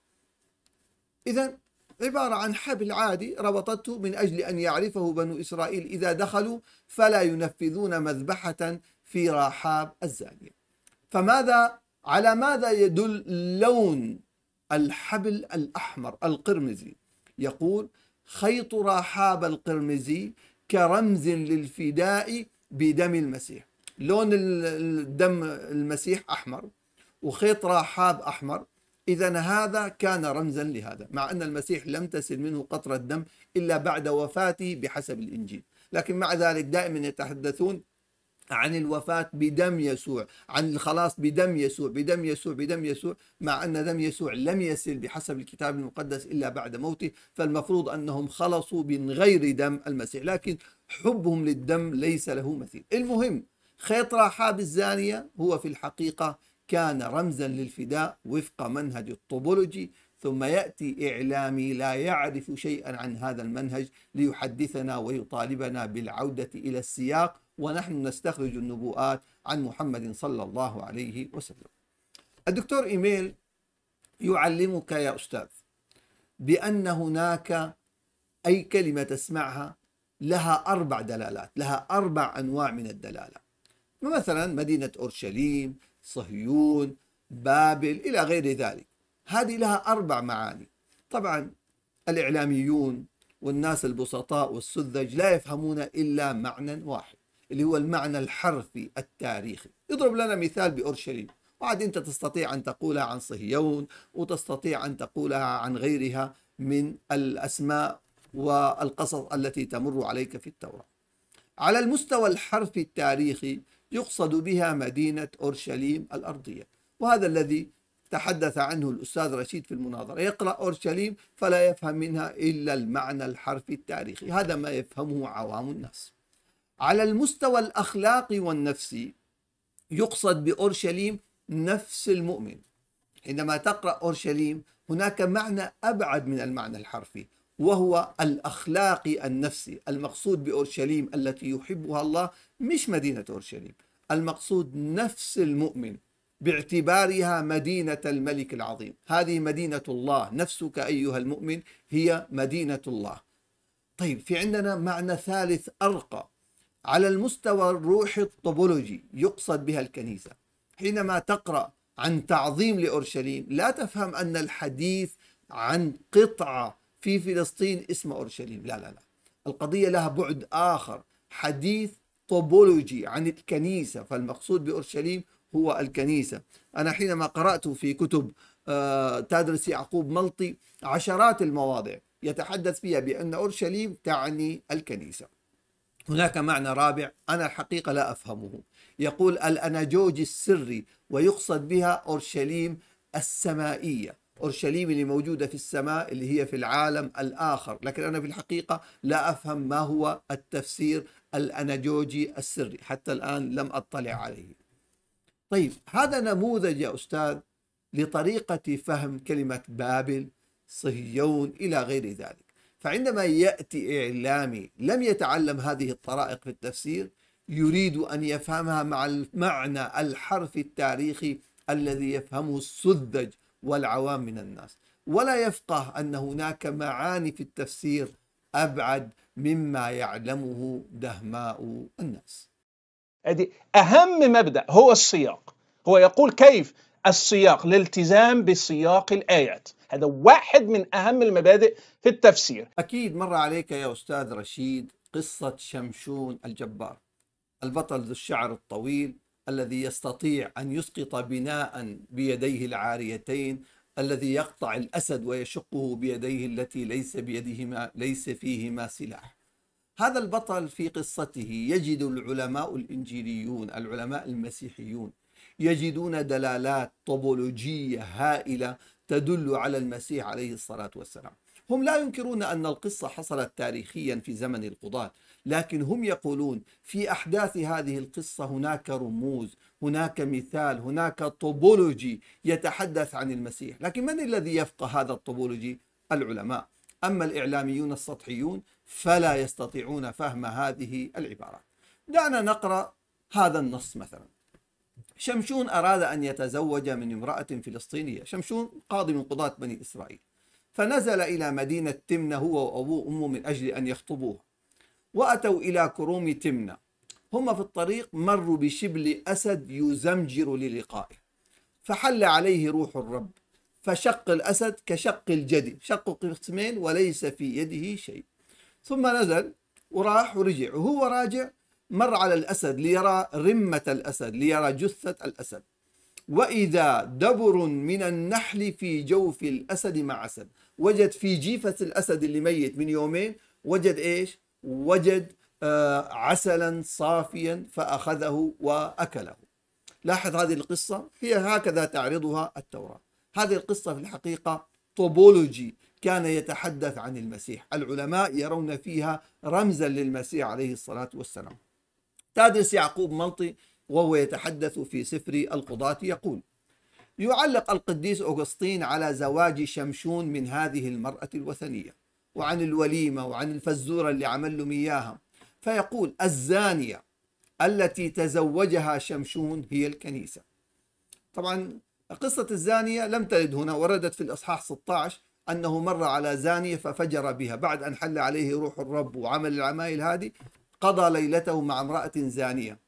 إذا عبارة عن حبل عادي ربطته من أجل أن يعرفه بنو إسرائيل إذا دخلوا فلا ينفذون مذبحة في رحاب الزانية فماذا على ماذا يدل لون الحبل الأحمر القرمزي يقول خيط رحاب القرمزي كرمز للفداء بدم المسيح لون الدم المسيح أحمر وخيط رحاب أحمر إذا هذا كان رمزا لهذا مع أن المسيح لم تسل منه قطرة دم إلا بعد وفاته بحسب الإنجيل لكن مع ذلك دائما يتحدثون عن الوفاة بدم يسوع عن الخلاص بدم يسوع بدم يسوع بدم يسوع مع أن دم يسوع لم يسل بحسب الكتاب المقدس إلا بعد موته فالمفروض أنهم خلصوا من غير دم المسيح لكن حبهم للدم ليس له مثيل المهم خيط رحاب الزانية هو في الحقيقة كان رمزا للفداء وفق منهج الطوبولوجي ثم يأتي إعلامي لا يعرف شيئا عن هذا المنهج ليحدثنا ويطالبنا بالعودة إلى السياق ونحن نستخرج النبوءات عن محمد صلى الله عليه وسلم الدكتور إيميل يعلمك يا أستاذ بأن هناك أي كلمة تسمعها لها أربع دلالات لها أربع أنواع من الدلالة مثلا مدينة أورشليم صهيون بابل إلى غير ذلك هذه لها أربع معاني طبعا الإعلاميون والناس البسطاء والسذج لا يفهمون إلا معنى واحد اللي هو المعنى الحرفي التاريخي يضرب لنا مثال بأورشليم وعاد أنت تستطيع أن تقولها عن صهيون وتستطيع أن تقولها عن غيرها من الأسماء والقصص التي تمر عليك في التوراة على المستوى الحرفي التاريخي يقصد بها مدينة أورشليم الأرضية وهذا الذي تحدث عنه الأستاذ رشيد في المناظرة يقرأ أورشليم فلا يفهم منها إلا المعنى الحرفي التاريخي هذا ما يفهمه عوام الناس على المستوى الأخلاقي والنفسي يقصد بأورشليم نفس المؤمن عندما تقرأ أورشليم هناك معنى أبعد من المعنى الحرفي وهو الأخلاقي النفسي المقصود بأورشليم التي يحبها الله مش مدينة أورشليم المقصود نفس المؤمن باعتبارها مدينة الملك العظيم هذه مدينة الله نفسك أيها المؤمن هي مدينة الله طيب في عندنا معنى ثالث أرقى على المستوى الروحي الطوبولوجي يقصد بها الكنيسة حينما تقرأ عن تعظيم لأورشليم لا تفهم أن الحديث عن قطعة في فلسطين اسم أورشليم لا لا لا القضية لها بعد آخر حديث طوبولوجي عن الكنيسة فالمقصود بأورشليم هو الكنيسة أنا حينما قرأت في كتب آه، تادرس يعقوب ملطي عشرات المواضع يتحدث فيها بأن أورشليم تعني الكنيسة هناك معنى رابع أنا الحقيقة لا أفهمه يقول الأناجوج السري ويقصد بها أورشليم السمائية أورشليم اللي موجودة في السماء اللي هي في العالم الآخر لكن أنا في الحقيقة لا أفهم ما هو التفسير الأناجوجي السري حتى الآن لم أطلع عليه طيب هذا نموذج يا أستاذ لطريقة فهم كلمة بابل صهيون إلى غير ذلك فعندما يأتي إعلامي لم يتعلم هذه الطرائق في التفسير يريد أن يفهمها مع المعنى الحرفي التاريخي الذي يفهمه السذج والعوام من الناس ولا يفقه أن هناك معاني في التفسير أبعد مما يعلمه دهماء الناس أدي أهم مبدأ هو السياق هو يقول كيف السياق الالتزام بسياق الآيات هذا واحد من أهم المبادئ في التفسير أكيد مر عليك يا أستاذ رشيد قصة شمشون الجبار البطل ذو الشعر الطويل الذي يستطيع أن يسقط بناء بيديه العاريتين الذي يقطع الأسد ويشقه بيديه التي ليس بيدهما ليس فيهما سلاح هذا البطل في قصته يجد العلماء الإنجيليون العلماء المسيحيون يجدون دلالات طوبولوجية هائلة تدل على المسيح عليه الصلاة والسلام هم لا ينكرون أن القصة حصلت تاريخيا في زمن القضاة لكن هم يقولون في أحداث هذه القصة هناك رموز هناك مثال هناك طوبولوجي يتحدث عن المسيح لكن من الذي يفقه هذا الطوبولوجي العلماء أما الإعلاميون السطحيون فلا يستطيعون فهم هذه العبارات دعنا نقرأ هذا النص مثلا شمشون أراد أن يتزوج من امرأة فلسطينية شمشون قاضي من قضاة بني إسرائيل فنزل إلى مدينة تمنة هو وأبوه أمه من أجل أن يخطبوه وأتوا إلى كروم تمنة هم في الطريق مروا بشبل أسد يزمجر للقائه فحل عليه روح الرب فشق الأسد كشق الجدي شق قسمين وليس في يده شيء ثم نزل وراح ورجع وهو راجع مر على الأسد ليرى رمة الأسد ليرى جثة الأسد وإذا دبر من النحل في جوف الأسد مع أسد وجد في جيفة الأسد اللي ميت من يومين وجد إيش وجد آه، عسلا صافيا فأخذه وأكله لاحظ هذه القصة هي هكذا تعرضها التوراة هذه القصة في الحقيقة طوبولوجي كان يتحدث عن المسيح العلماء يرون فيها رمزا للمسيح عليه الصلاة والسلام تادس يعقوب ملطي وهو يتحدث في سفر القضاة يقول يعلق القديس اوغسطين على زواج شمشون من هذه المرأة الوثنية وعن الوليمة وعن الفزورة اللي عمل لهم إياها فيقول الزانية التي تزوجها شمشون هي الكنيسة طبعا قصة الزانية لم ترد هنا وردت في الإصحاح 16 أنه مر على زانية ففجر بها بعد أن حل عليه روح الرب وعمل العمايل هذه قضى ليلته مع امرأة زانية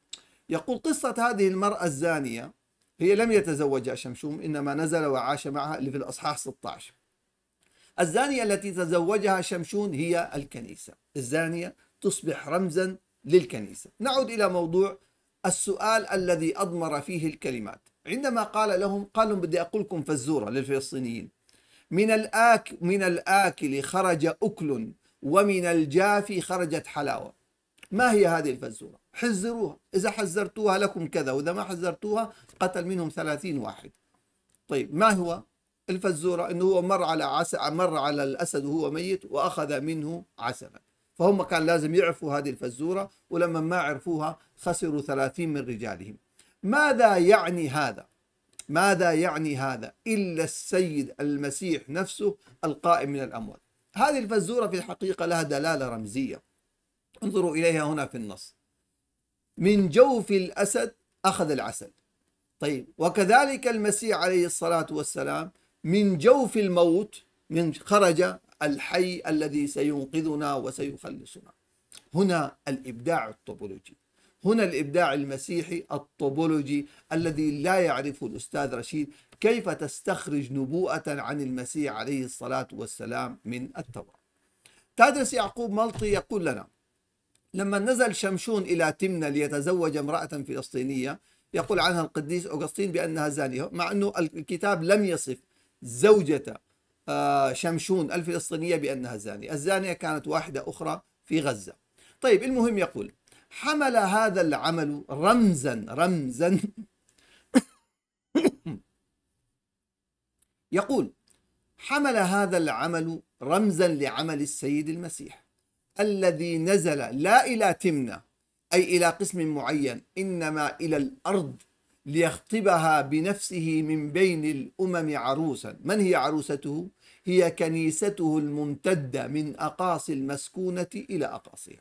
يقول قصة هذه المرأة الزانية هي لم يتزوجها شمشوم إنما نزل وعاش معها اللي في الأصحاح 16 الزانية التي تزوجها شمشون هي الكنيسة الزانية تصبح رمزا للكنيسة نعود إلى موضوع السؤال الذي أضمر فيه الكلمات عندما قال لهم قالوا بدي أقول لكم فزورة للفلسطينيين من الآك من الآكل خرج أكل ومن الجافي خرجت حلاوة ما هي هذه الفزورة حذروها إذا حذرتوها لكم كذا وإذا ما حذرتوها قتل منهم ثلاثين واحد طيب ما هو الفزورة أنه هو مر على عس... مر على الأسد وهو ميت وأخذ منه عسلا فهم كان لازم يعرفوا هذه الفزورة ولما ما عرفوها خسروا ثلاثين من رجالهم ماذا يعني هذا؟ ماذا يعني هذا إلا السيد المسيح نفسه القائم من الأموات هذه الفزورة في الحقيقة لها دلالة رمزية انظروا إليها هنا في النص من جوف الأسد أخذ العسل طيب وكذلك المسيح عليه الصلاة والسلام من جوف الموت من خرج الحي الذي سينقذنا وسيخلصنا هنا الإبداع الطوبولوجي هنا الإبداع المسيحي الطوبولوجي الذي لا يعرفه الأستاذ رشيد كيف تستخرج نبوءة عن المسيح عليه الصلاة والسلام من التوراة تادرس يعقوب ملطي يقول لنا لما نزل شمشون إلى تمنى ليتزوج امرأة فلسطينية يقول عنها القديس اوغسطين بأنها زانية مع أنه الكتاب لم يصف زوجة آه، شمشون الفلسطينية بأنها زانية الزانية كانت واحدة أخرى في غزة طيب المهم يقول حمل هذا العمل رمزا رمزا [COUGHS] يقول حمل هذا العمل رمزا لعمل السيد المسيح الذي نزل لا إلى تمنى أي إلى قسم معين إنما إلى الأرض ليخطبها بنفسه من بين الأمم عروسا من هي عروسته؟ هي كنيسته الممتدة من أقاصي المسكونة إلى أقاصيها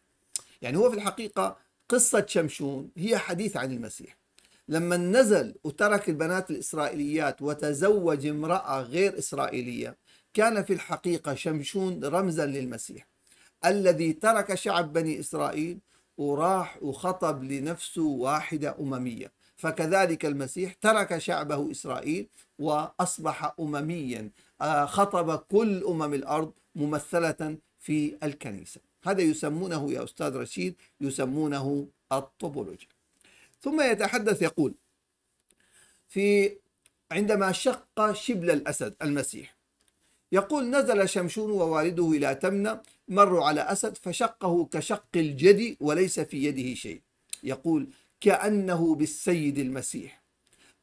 يعني هو في الحقيقة قصة شمشون هي حديث عن المسيح لما نزل وترك البنات الإسرائيليات وتزوج امرأة غير إسرائيلية كان في الحقيقة شمشون رمزا للمسيح الذي ترك شعب بني إسرائيل وراح وخطب لنفسه واحدة أممية فكذلك المسيح ترك شعبه إسرائيل وأصبح أمميا آه، خطب كل أمم الأرض ممثلة في الكنيسة هذا يسمونه يا أستاذ رشيد يسمونه الطوبولوجيا ثم يتحدث يقول في عندما شق شبل الأسد المسيح يقول نزل شمشون ووالده إلى تمنى مروا على أسد فشقه كشق الجدي وليس في يده شيء يقول كأنه بالسيد المسيح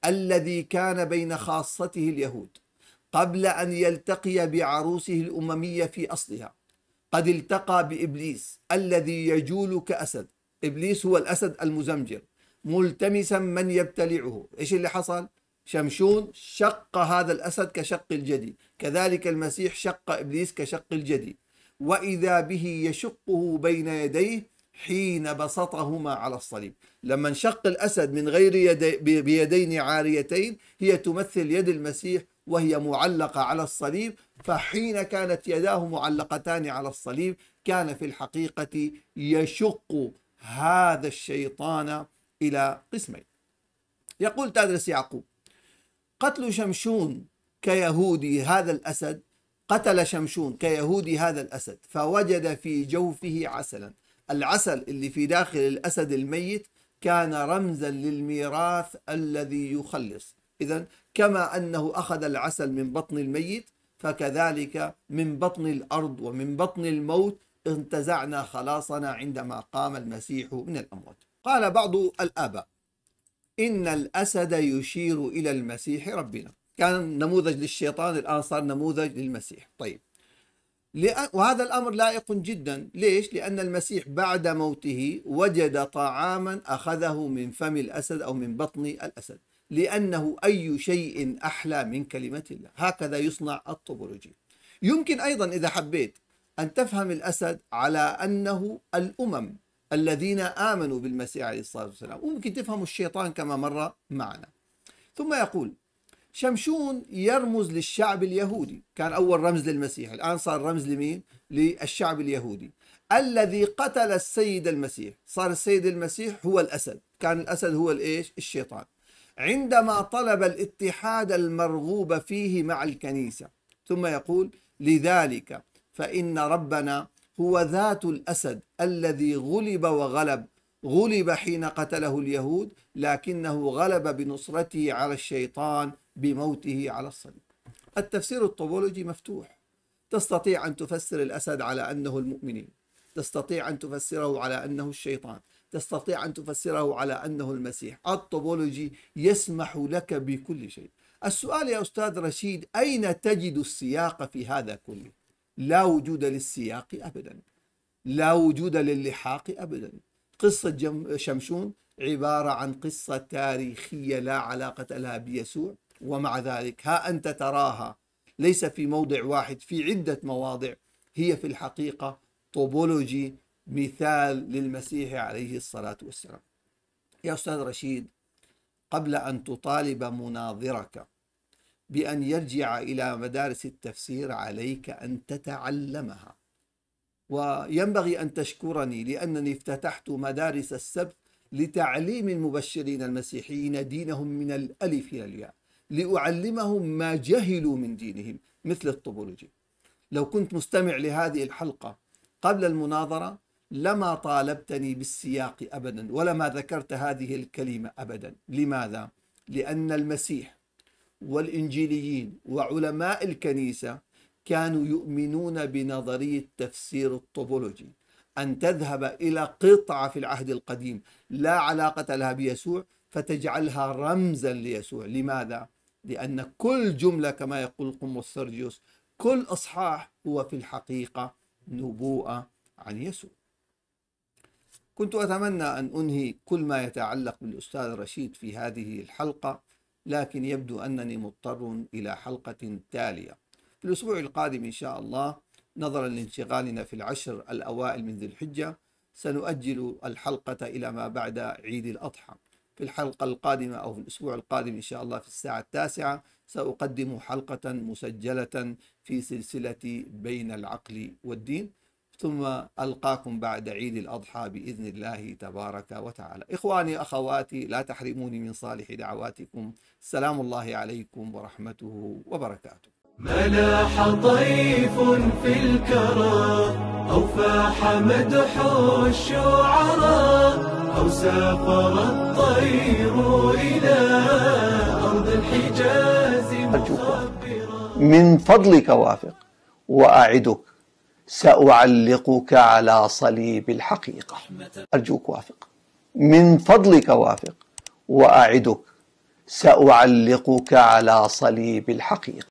الذي كان بين خاصته اليهود قبل أن يلتقي بعروسه الأممية في أصلها قد التقى بإبليس الذي يجول كأسد إبليس هو الأسد المزمجر ملتمسا من يبتلعه إيش اللي حصل؟ شمشون شق هذا الأسد كشق الجدي كذلك المسيح شق إبليس كشق الجدي وإذا به يشقه بين يديه حين بسطهما على الصليب لما انشق الأسد من غير يدي بيدين عاريتين هي تمثل يد المسيح وهي معلقة على الصليب فحين كانت يداه معلقتان على الصليب كان في الحقيقة يشق هذا الشيطان إلى قسمين يقول تادرس يعقوب قتل شمشون كيهودي هذا الأسد قتل شمشون كيهودي هذا الأسد فوجد في جوفه عسلا العسل اللي في داخل الأسد الميت كان رمزا للميراث الذي يخلص إذا كما أنه أخذ العسل من بطن الميت فكذلك من بطن الأرض ومن بطن الموت انتزعنا خلاصنا عندما قام المسيح من الأموات قال بعض الآباء إن الأسد يشير إلى المسيح ربنا كان نموذج للشيطان الآن صار نموذج للمسيح طيب وهذا الأمر لائق جدا ليش؟ لأن المسيح بعد موته وجد طعاما أخذه من فم الأسد أو من بطن الأسد لأنه أي شيء أحلى من كلمة الله هكذا يصنع الطوبولوجي يمكن أيضا إذا حبيت أن تفهم الأسد على أنه الأمم الذين آمنوا بالمسيح عليه الصلاة والسلام وممكن تفهم الشيطان كما مر معنا ثم يقول شمشون يرمز للشعب اليهودي كان أول رمز للمسيح الآن صار رمز لمين؟ للشعب اليهودي الذي قتل السيد المسيح صار السيد المسيح هو الأسد كان الأسد هو الإيش؟ الشيطان عندما طلب الاتحاد المرغوب فيه مع الكنيسة ثم يقول لذلك فإن ربنا هو ذات الأسد الذي غلب وغلب غلب حين قتله اليهود لكنه غلب بنصرته على الشيطان بموته على الصليب التفسير الطوبولوجي مفتوح تستطيع أن تفسر الأسد على أنه المؤمنين تستطيع أن تفسره على أنه الشيطان تستطيع أن تفسره على أنه المسيح الطوبولوجي يسمح لك بكل شيء السؤال يا أستاذ رشيد أين تجد السياق في هذا كله لا وجود للسياق أبدا لا وجود للحاق أبدا قصة شمشون عبارة عن قصة تاريخية لا علاقة لها بيسوع ومع ذلك ها أنت تراها ليس في موضع واحد في عدة مواضع هي في الحقيقة طوبولوجي مثال للمسيح عليه الصلاة والسلام يا أستاذ رشيد قبل أن تطالب مناظرك بأن يرجع إلى مدارس التفسير عليك أن تتعلمها وينبغي أن تشكرني لأنني افتتحت مدارس السبت لتعليم المبشرين المسيحيين دينهم من الألف إلى الياء لأعلمهم ما جهلوا من دينهم مثل الطبولوجي لو كنت مستمع لهذه الحلقة قبل المناظرة لما طالبتني بالسياق أبدا ولما ذكرت هذه الكلمة أبدا لماذا؟ لأن المسيح والإنجيليين وعلماء الكنيسة كانوا يؤمنون بنظرية تفسير الطوبولوجي أن تذهب إلى قطعة في العهد القديم لا علاقة لها بيسوع فتجعلها رمزا ليسوع لماذا؟ لأن كل جملة كما يقول قمص سرجيوس كل إصحاح هو في الحقيقة نبوءة عن يسوع كنت أتمنى أن أنهي كل ما يتعلق بالأستاذ رشيد في هذه الحلقة لكن يبدو أنني مضطر إلى حلقة تالية في الأسبوع القادم إن شاء الله نظرا لانشغالنا في العشر الأوائل من ذي الحجة سنؤجل الحلقة إلى ما بعد عيد الأضحى في الحلقة القادمة أو في الأسبوع القادم إن شاء الله في الساعة التاسعة سأقدم حلقة مسجلة في سلسلة بين العقل والدين ثم ألقاكم بعد عيد الأضحى بإذن الله تبارك وتعالى إخواني أخواتي لا تحرموني من صالح دعواتكم سلام الله عليكم ورحمته وبركاته ملاح طيف في الكرى أو فاح مدح الشعراء أو سافر الطير إلى أرض الحجاز مخبرا من فضلك وافق وأعدك سأعلقك على صليب الحقيقة أرجوك وافق من فضلك وافق وأعدك سأعلقك على صليب الحقيقة